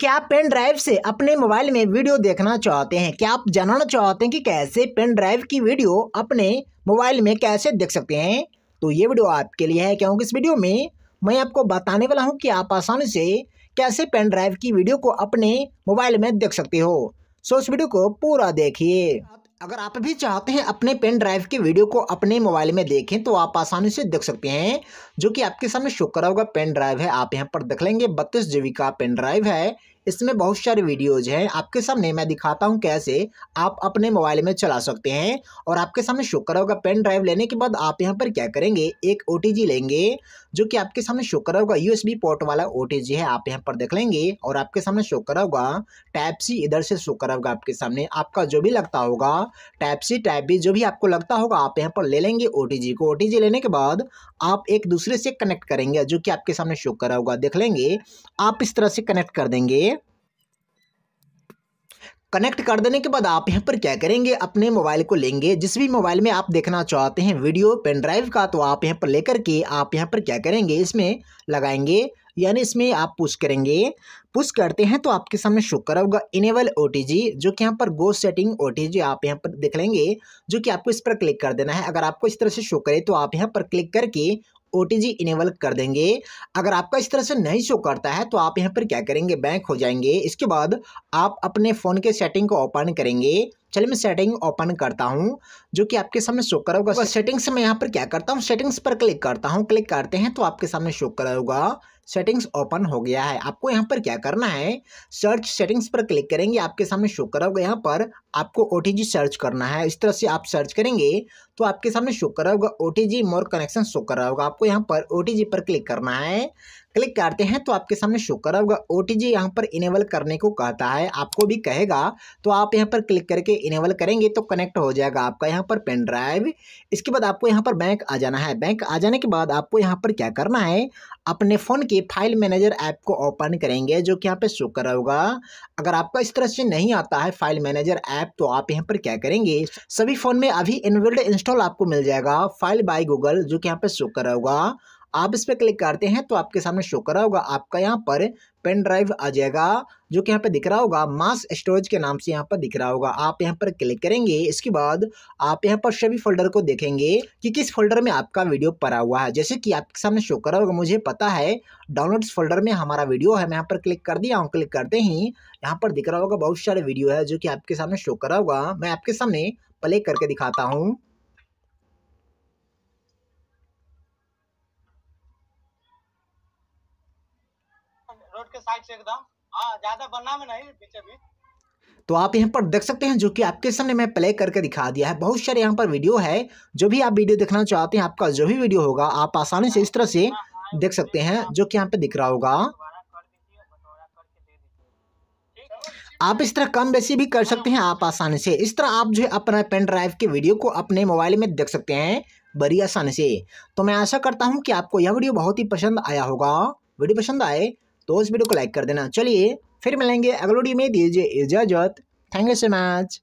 क्या pen drive से अपने मोबाइल में वीडियो देखना चाहते हैं क्या आप जानना चाहते हैं कि कैसे पेन ड्राइव की वीडियो अपने मोबाइल में कैसे देख सकते हैं तो ये वीडियो आपके लिए है क्योंकि इस वीडियो में मैं आपको बताने वाला हूँ कि आप आसानी से कैसे पेन ड्राइव की वीडियो को अपने मोबाइल में देख सकते हो सो इस वीडियो को पूरा देखिए अगर आप भी चाहते हैं अपने पेन ड्राइव के वीडियो को अपने मोबाइल में देखें तो आप आसानी से देख सकते हैं जो कि आपके सामने शुक्र होगा पेन ड्राइव है आप यहाँ पर देख लेंगे बत्तीस जीवी का पेन ड्राइव है इसमें बहुत सारे वीडियोज़ हैं आपके सामने मैं दिखाता हूँ कैसे आप अपने मोबाइल में चला सकते हैं और आपके सामने शो करा होगा पेन ड्राइव लेने के बाद आप यहाँ पर क्या करेंगे एक ओ लेंगे जो कि आपके सामने शो करा होगा यू पोर्ट वाला ओ है आप यहाँ पर देख लेंगे और आपके सामने शो करा होगा टाइप सी इधर से शो करा होगा आपके सामने आपका जो भी लगता होगा टाइप सी टाइप बी जो भी आपको लगता होगा आप यहाँ पर ले लेंगे ओ को ओ लेने के बाद आप एक दूसरे से कनेक्ट करेंगे जो कि आपके सामने शो करा होगा देख लेंगे आप इस तरह से कनेक्ट कर देंगे कनेक्ट कर देने के बाद आप यहाँ पर क्या करेंगे अपने मोबाइल को लेंगे जिस भी मोबाइल में आप देखना चाहते हैं वीडियो पेन ड्राइव का तो आप यहाँ पर लेकर के आप यहाँ पर क्या करेंगे इसमें लगाएंगे यानी इसमें आप पुश करेंगे पुश करते हैं तो आपके सामने शो करा होगा इनेबल ओ जो कि यहाँ पर गो सेटिंग ओ आप यहाँ पर देख लेंगे जो कि आपको इस पर क्लिक कर देना है अगर आपको इस तरह से शो करे तो आप यहाँ पर क्लिक करके ओ इनेबल कर देंगे अगर आपका इस तरह से नहीं शो करता है तो आप यहाँ पर क्या करेंगे बैंक हो जाएंगे इसके बाद आप अपने फ़ोन के सेटिंग को ओपन करेंगे चलिए मैं सेटिंग ओपन करता हूँ जो कि आपके सामने शो करा होगा सेटिंग मैं यहाँ पर क्या करता हूँ सेटिंग्स पर क्लिक करता हूँ क्लिक करते हैं तो आपके सामने शो करा होगा सेटिंग्स ओपन हो गया है आपको यहाँ पर क्या करना है सर्च सेटिंग्स पर क्लिक करेंगे आपके सामने शो करोगे यहाँ पर आपको ओ सर्च करना है इस तरह से आप सर्च करेंगे तो आपके सामने शो करा होगा ओ मोर कनेक्शन शो करा होगा आपको यहाँ पर ओ पर क्लिक करना है क्लिक करते हैं तो आपके सामने शो कर होगा ओ टी जी यहाँ पर इनेबल करने को कहता है आपको भी कहेगा तो आप यहाँ पर क्लिक करके इनेबल करेंगे तो कनेक्ट हो जाएगा आपका यहाँ पर पेन ड्राइव इसके बाद आपको यहाँ पर बैंक आ जाना है बैंक आ जाने के बाद आपको यहाँ पर क्या करना है अपने फ़ोन के फाइल मैनेजर ऐप को ओपन करेंगे जो कि यहाँ पर शो कर होगा अगर आपका इस तरह से नहीं आता है फाइल मैनेजर ऐप तो आप यहाँ पर क्या करेंगे सभी फ़ोन में अभी इनबिल्ड इंस्टॉल आपको मिल जाएगा फाइल बाई गूगल जो कि यहाँ पे शो कर होगा आप इस पर क्लिक करते हैं तो आपके सामने शो करा होगा आपका यहाँ पर पेन ड्राइव आ जाएगा जो कि यहाँ पर दिख रहा होगा मास स्टोरेज के नाम से यहाँ पर दिख रहा होगा आप यहाँ पर क्लिक करेंगे इसके बाद आप यहाँ पर सभी फोल्डर को देखेंगे कि किस फोल्डर में आपका वीडियो पड़ा हुआ है जैसे कि आपके सामने शो करा होगा मुझे पता है डाउनलोड्स फोल्डर में हमारा वीडियो है मैं यहाँ पर क्लिक कर दिया हूँ क्लिक करते ही यहाँ पर दिख रहा होगा बहुत सारे वीडियो है जो कि आपके सामने शो करा होगा मैं आपके सामने प्ले करके दिखाता हूँ रोड के साइड से एकदम हाँ ज्यादा बनना में नहीं बीचे बीच तो आप यहाँ पर देख सकते हैं जो कि आपके सामने मैं प्ले करके दिखा दिया है बहुत सारे यहाँ पर वीडियो है जो भी आप वीडियो देखना चाहते हैं आपका जो भी वीडियो होगा आप आसानी से इस तरह से देख सकते हैं जो कि यहाँ पे दिख रहा होगा आप इस तरह कम बेसी भी कर सकते हैं आप आसानी से इस तरह आप जो है अपना पेन ड्राइव के वीडियो को अपने मोबाइल में देख सकते हैं बड़ी आसानी से तो मैं आशा करता हूँ कि आपको यह वीडियो बहुत ही पसंद आया होगा वीडियो पसंद आए तो उस वीडियो को लाइक कर देना चलिए फिर मिलेंगे अगलोडी में दीजिए इजाज़त थैंक यू सो मच